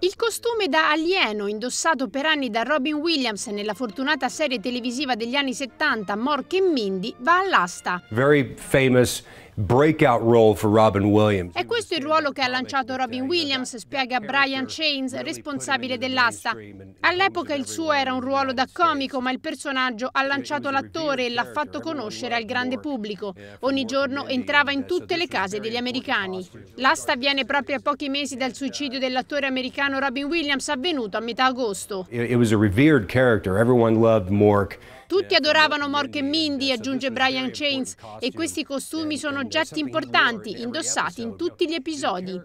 Il costume da alieno, indossato per anni da Robin Williams nella fortunata serie televisiva degli anni 70 Mork e Mindy, va all'asta. Very famous è questo il ruolo che ha lanciato Robin Williams, spiega Brian Chains, responsabile dell'asta. All'epoca il suo era un ruolo da comico, ma il personaggio ha lanciato l'attore e l'ha fatto conoscere al grande pubblico. Ogni giorno entrava in tutte le case degli americani. L'asta avviene proprio a pochi mesi dal suicidio dell'attore americano Robin Williams avvenuto a metà agosto. It was a revered character, everyone loved Mork. Tutti adoravano Mork e Mindy, aggiunge Brian Chains, e questi costumi sono oggetti importanti, indossati in tutti gli episodi.